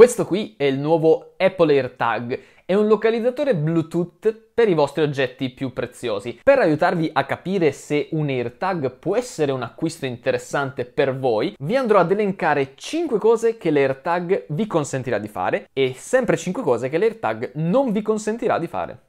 Questo qui è il nuovo Apple AirTag. È un localizzatore Bluetooth per i vostri oggetti più preziosi. Per aiutarvi a capire se un AirTag può essere un acquisto interessante per voi, vi andrò ad elencare 5 cose che l'AirTag vi consentirà di fare e sempre 5 cose che l'AirTag non vi consentirà di fare.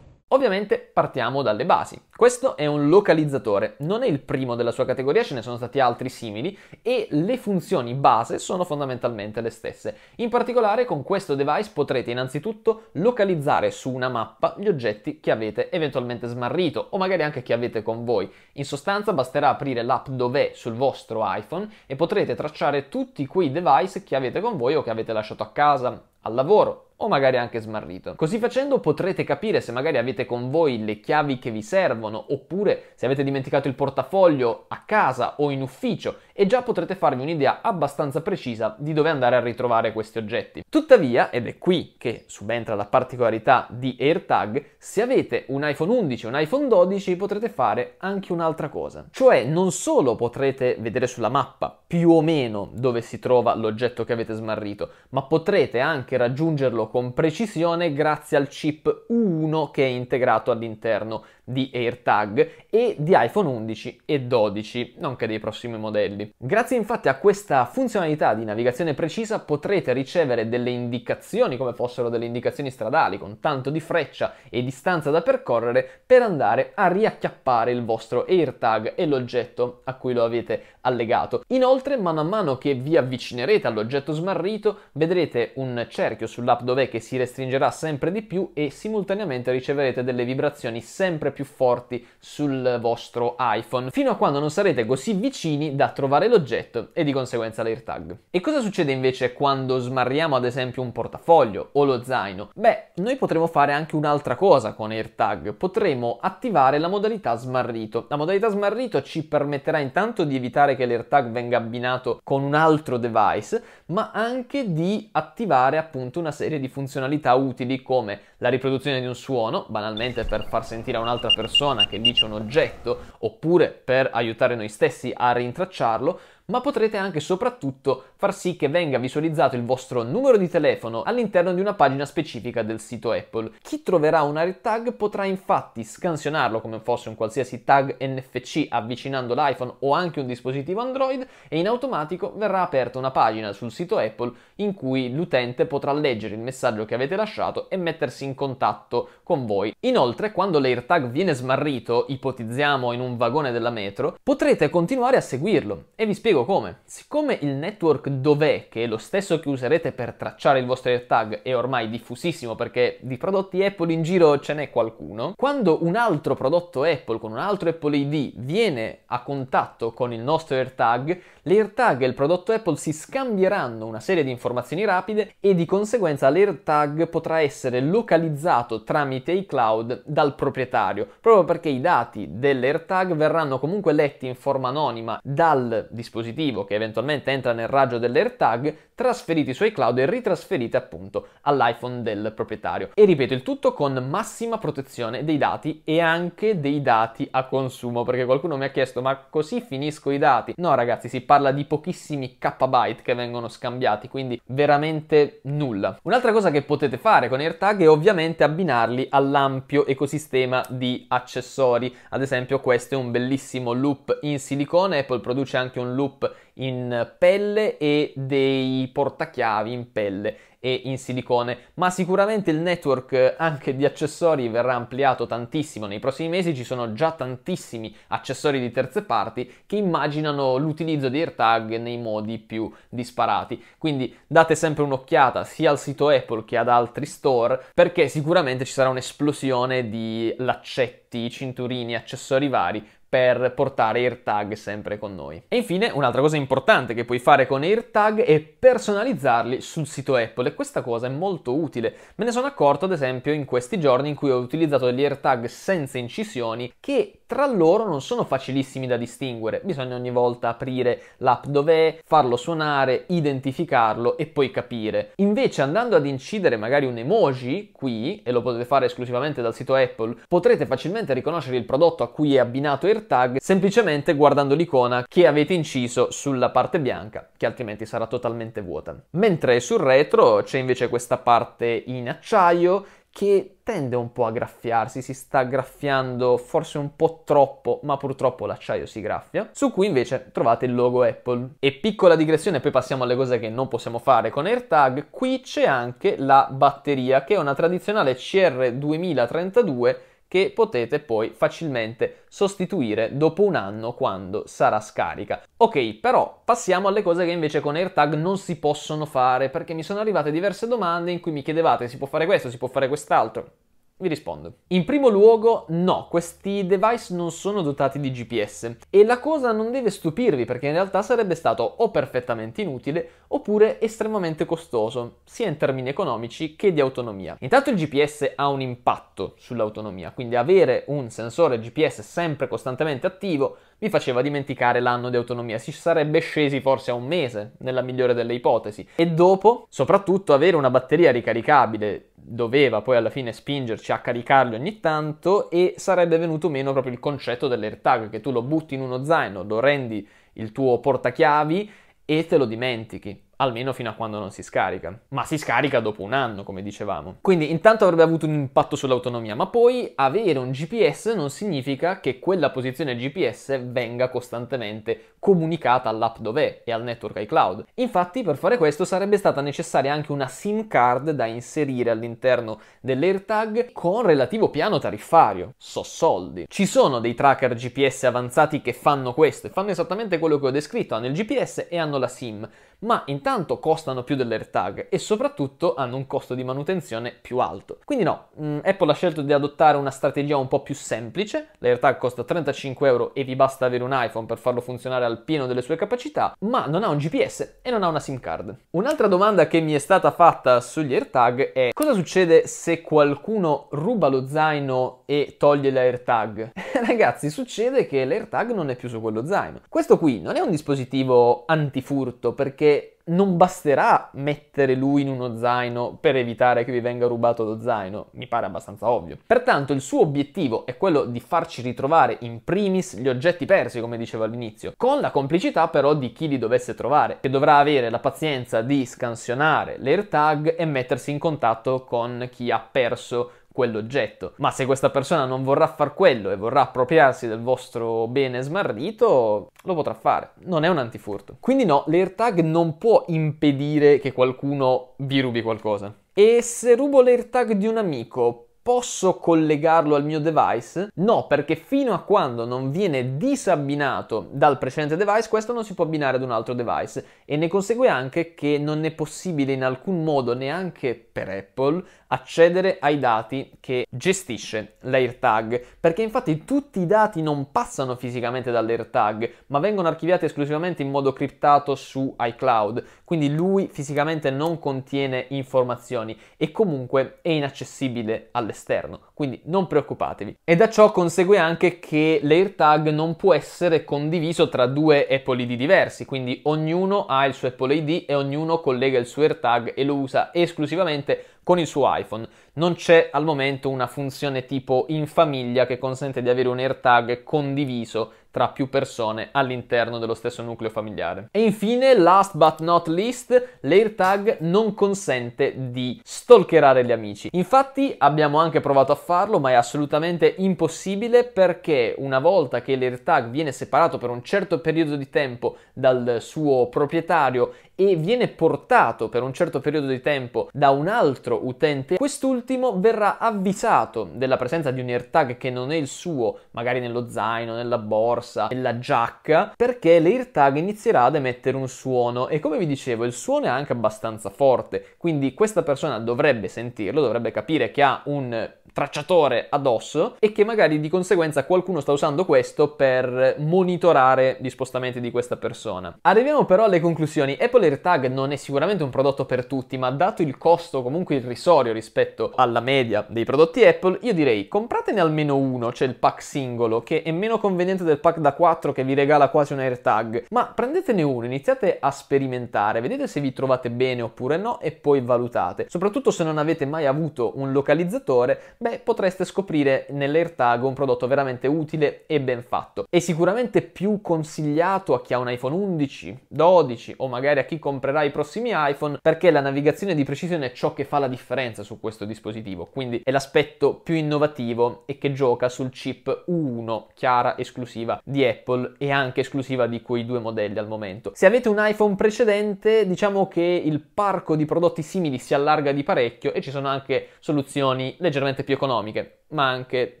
Ovviamente partiamo dalle basi. Questo è un localizzatore, non è il primo della sua categoria, ce ne sono stati altri simili e le funzioni base sono fondamentalmente le stesse. In particolare con questo device potrete innanzitutto localizzare su una mappa gli oggetti che avete eventualmente smarrito o magari anche che avete con voi. In sostanza basterà aprire l'app Dov'è sul vostro iPhone e potrete tracciare tutti quei device che avete con voi o che avete lasciato a casa, al lavoro o magari anche smarrito. Così facendo potrete capire se magari avete con voi le chiavi che vi servono oppure se avete dimenticato il portafoglio a casa o in ufficio e già potrete farvi un'idea abbastanza precisa di dove andare a ritrovare questi oggetti. Tuttavia, ed è qui che subentra la particolarità di AirTag, se avete un iPhone 11 o un iPhone 12 potrete fare anche un'altra cosa, cioè non solo potrete vedere sulla mappa più o meno dove si trova l'oggetto che avete smarrito, ma potrete anche raggiungerlo con precisione grazie al chip 1 che è integrato all'interno di AirTag e di iPhone 11 e 12, nonché dei prossimi modelli. Grazie infatti a questa funzionalità di navigazione precisa potrete ricevere delle indicazioni come fossero delle indicazioni stradali con tanto di freccia e distanza da percorrere per andare a riacchiappare il vostro AirTag e l'oggetto a cui lo avete allegato. Inoltre mano a mano che vi avvicinerete all'oggetto smarrito vedrete un cerchio sull'app dov'è che si restringerà sempre di più e simultaneamente riceverete delle vibrazioni sempre più forti sul vostro iPhone fino a quando non sarete così vicini da trovare trovare l'oggetto e di conseguenza l'AirTag. E cosa succede invece quando smarriamo ad esempio un portafoglio o lo zaino? Beh, noi potremo fare anche un'altra cosa con AirTag, potremo attivare la modalità smarrito. La modalità smarrito ci permetterà intanto di evitare che l'AirTag venga abbinato con un altro device, ma anche di attivare appunto una serie di funzionalità utili come la riproduzione di un suono, banalmente per far sentire a un'altra persona che dice un oggetto, oppure per aiutare noi stessi a rintracciarlo, hacerlo ma potrete anche e soprattutto far sì che venga visualizzato il vostro numero di telefono all'interno di una pagina specifica del sito Apple. Chi troverà un Air Tag potrà infatti scansionarlo come fosse un qualsiasi tag NFC avvicinando l'iPhone o anche un dispositivo Android e in automatico verrà aperta una pagina sul sito Apple in cui l'utente potrà leggere il messaggio che avete lasciato e mettersi in contatto con voi. Inoltre, quando l'AirTag viene smarrito, ipotizziamo in un vagone della metro, potrete continuare a seguirlo e vi spiego spiego come. Siccome il network dov'è, che è lo stesso che userete per tracciare il vostro AirTag, è ormai diffusissimo perché di prodotti Apple in giro ce n'è qualcuno, quando un altro prodotto Apple con un altro Apple ID viene a contatto con il nostro AirTag, l'AirTag e il prodotto Apple si scambieranno una serie di informazioni rapide e di conseguenza l'AirTag potrà essere localizzato tramite i cloud dal proprietario, proprio perché i dati dell'AirTag verranno comunque letti in forma anonima dal dispositivo dispositivo che eventualmente entra nel raggio dell'AirTag trasferiti sui cloud e ritrasferiti appunto all'iPhone del proprietario. E ripeto, il tutto con massima protezione dei dati e anche dei dati a consumo, perché qualcuno mi ha chiesto ma così finisco i dati? No ragazzi, si parla di pochissimi kbyte che vengono scambiati, quindi veramente nulla. Un'altra cosa che potete fare con AirTag è ovviamente abbinarli all'ampio ecosistema di accessori, ad esempio questo è un bellissimo loop in silicone, Apple produce anche un loop in pelle e dei portachiavi in pelle e in silicone, ma sicuramente il network eh, anche di accessori verrà ampliato tantissimo nei prossimi mesi, ci sono già tantissimi accessori di terze parti che immaginano l'utilizzo di AirTag nei modi più disparati. Quindi date sempre un'occhiata sia al sito Apple che ad altri store perché sicuramente ci sarà un'esplosione di laccetti, cinturini, accessori vari per portare AirTag sempre con noi. E infine un'altra cosa importante che puoi fare con AirTag è personalizzarli sul sito Apple e questa cosa è molto utile. Me ne sono accorto ad esempio in questi giorni in cui ho utilizzato degli AirTag senza incisioni che tra loro non sono facilissimi da distinguere, bisogna ogni volta aprire l'app dov'è, farlo suonare, identificarlo e poi capire. Invece andando ad incidere magari un emoji qui, e lo potete fare esclusivamente dal sito Apple, potrete facilmente riconoscere il prodotto a cui è abbinato AirTag semplicemente guardando l'icona che avete inciso sulla parte bianca, che altrimenti sarà totalmente vuota. Mentre sul retro c'è invece questa parte in acciaio che tende un po' a graffiarsi, si sta graffiando forse un po' troppo, ma purtroppo l'acciaio si graffia. Su cui invece trovate il logo Apple. E piccola digressione, poi passiamo alle cose che non possiamo fare con AirTag. Qui c'è anche la batteria, che è una tradizionale CR2032 che potete poi facilmente sostituire dopo un anno quando sarà scarica. Ok, però passiamo alle cose che invece con AirTag non si possono fare, perché mi sono arrivate diverse domande in cui mi chiedevate si può fare questo, si può fare quest'altro. Vi rispondo. In primo luogo, no, questi device non sono dotati di GPS e la cosa non deve stupirvi perché in realtà sarebbe stato o perfettamente inutile oppure estremamente costoso, sia in termini economici che di autonomia. Intanto il GPS ha un impatto sull'autonomia, quindi avere un sensore GPS sempre costantemente attivo mi faceva dimenticare l'anno di autonomia, si sarebbe scesi forse a un mese, nella migliore delle ipotesi. E dopo, soprattutto, avere una batteria ricaricabile doveva poi alla fine spingerci a caricarli ogni tanto e sarebbe venuto meno proprio il concetto dell'AirTag, che tu lo butti in uno zaino, lo rendi il tuo portachiavi e te lo dimentichi almeno fino a quando non si scarica. Ma si scarica dopo un anno, come dicevamo. Quindi intanto avrebbe avuto un impatto sull'autonomia, ma poi avere un GPS non significa che quella posizione GPS venga costantemente comunicata all'app dov'è e al network iCloud. Infatti per fare questo sarebbe stata necessaria anche una SIM card da inserire all'interno dell'AirTag con relativo piano tariffario. So soldi. Ci sono dei tracker GPS avanzati che fanno questo e fanno esattamente quello che ho descritto, hanno il GPS e hanno la SIM, ma intanto costano più dell'AirTag e soprattutto hanno un costo di manutenzione più alto. Quindi no, mm, Apple ha scelto di adottare una strategia un po' più semplice, l'AirTag costa 35 euro e vi basta avere un iPhone per farlo funzionare al pieno delle sue capacità, ma non ha un GPS e non ha una SIM card. Un'altra domanda che mi è stata fatta sugli AirTag è cosa succede se qualcuno ruba lo zaino e toglie l'AirTag? Ragazzi, succede che l'AirTag non è più su quello zaino. Questo qui non è un dispositivo antifurto perché non basterà mettere lui in uno zaino per evitare che vi venga rubato lo zaino, mi pare abbastanza ovvio. Pertanto il suo obiettivo è quello di farci ritrovare in primis gli oggetti persi, come dicevo all'inizio, con la complicità però di chi li dovesse trovare, che dovrà avere la pazienza di scansionare l'airtag e mettersi in contatto con chi ha perso quell'oggetto. Ma se questa persona non vorrà far quello e vorrà appropriarsi del vostro bene smarrito, lo potrà fare. Non è un antifurto. Quindi no, l'AirTag non può impedire che qualcuno vi rubi qualcosa. E se rubo l'AirTag di un amico, posso collegarlo al mio device? No, perché fino a quando non viene disabbinato dal precedente device, questo non si può abbinare ad un altro device e ne consegue anche che non è possibile in alcun modo, neanche per Apple, accedere ai dati che gestisce l'AirTag, perché infatti tutti i dati non passano fisicamente dall'AirTag, ma vengono archiviati esclusivamente in modo criptato su iCloud, quindi lui fisicamente non contiene informazioni e comunque è inaccessibile all'esterno, quindi non preoccupatevi. E da ciò consegue anche che l'AirTag non può essere condiviso tra due Apple ID diversi, quindi ognuno ha il suo Apple ID e ognuno collega il suo AirTag e lo usa esclusivamente con il suo iPhone iPhone. Non c'è al momento una funzione tipo in famiglia che consente di avere un AirTag condiviso tra più persone all'interno dello stesso nucleo familiare. E infine, last but not least, l'AirTag non consente di stalkerare gli amici. Infatti abbiamo anche provato a farlo, ma è assolutamente impossibile perché una volta che l'AirTag viene separato per un certo periodo di tempo dal suo proprietario e viene portato per un certo periodo di tempo da un altro utente, quest'ultimo verrà avvisato della presenza di un AirTag che non è il suo, magari nello zaino, nella borsa, borsa, nella giacca, perché l'AirTag inizierà ad emettere un suono e come vi dicevo il suono è anche abbastanza forte, quindi questa persona dovrebbe sentirlo, dovrebbe capire che ha un tracciatore addosso e che magari di conseguenza qualcuno sta usando questo per monitorare gli spostamenti di questa persona. Arriviamo però alle conclusioni. Apple AirTag non è sicuramente un prodotto per tutti, ma dato il costo comunque irrisorio rispetto alla media dei prodotti Apple, io direi compratene almeno uno, cioè il pack singolo, che è meno conveniente del pack da 4 che vi regala quasi un AirTag, ma prendetene uno, iniziate a sperimentare, vedete se vi trovate bene oppure no e poi valutate. Soprattutto se non avete mai avuto un localizzatore, beh, beh, potreste scoprire nell'AirTag un prodotto veramente utile e ben fatto. È sicuramente più consigliato a chi ha un iPhone 11, 12 o magari a chi comprerà i prossimi iPhone perché la navigazione di precisione è ciò che fa la differenza su questo dispositivo, quindi è l'aspetto più innovativo e che gioca sul chip U1, chiara esclusiva di Apple e anche esclusiva di quei due modelli al momento. Se avete un iPhone precedente, diciamo che il parco di prodotti simili si allarga di parecchio e ci sono anche soluzioni leggermente più più economiche ma anche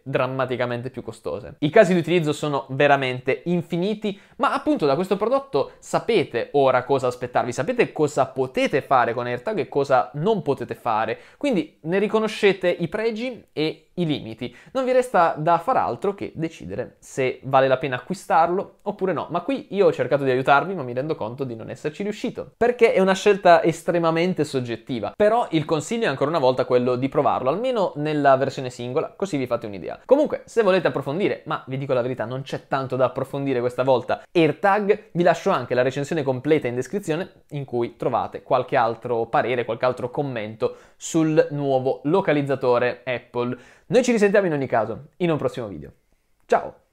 drammaticamente più costose. I casi di utilizzo sono veramente infiniti, ma appunto da questo prodotto sapete ora cosa aspettarvi, sapete cosa potete fare con AirTag e cosa non potete fare, quindi ne riconoscete i pregi e i limiti. Non vi resta da far altro che decidere se vale la pena acquistarlo oppure no, ma qui io ho cercato di aiutarvi, ma mi rendo conto di non esserci riuscito, perché è una scelta estremamente soggettiva, però il consiglio è ancora una volta quello di provarlo, almeno nella versione singola così vi fate un'idea. Comunque, se volete approfondire, ma vi dico la verità, non c'è tanto da approfondire questa volta, AirTag, vi lascio anche la recensione completa in descrizione in cui trovate qualche altro parere, qualche altro commento sul nuovo localizzatore Apple. Noi ci risentiamo in ogni caso in un prossimo video. Ciao!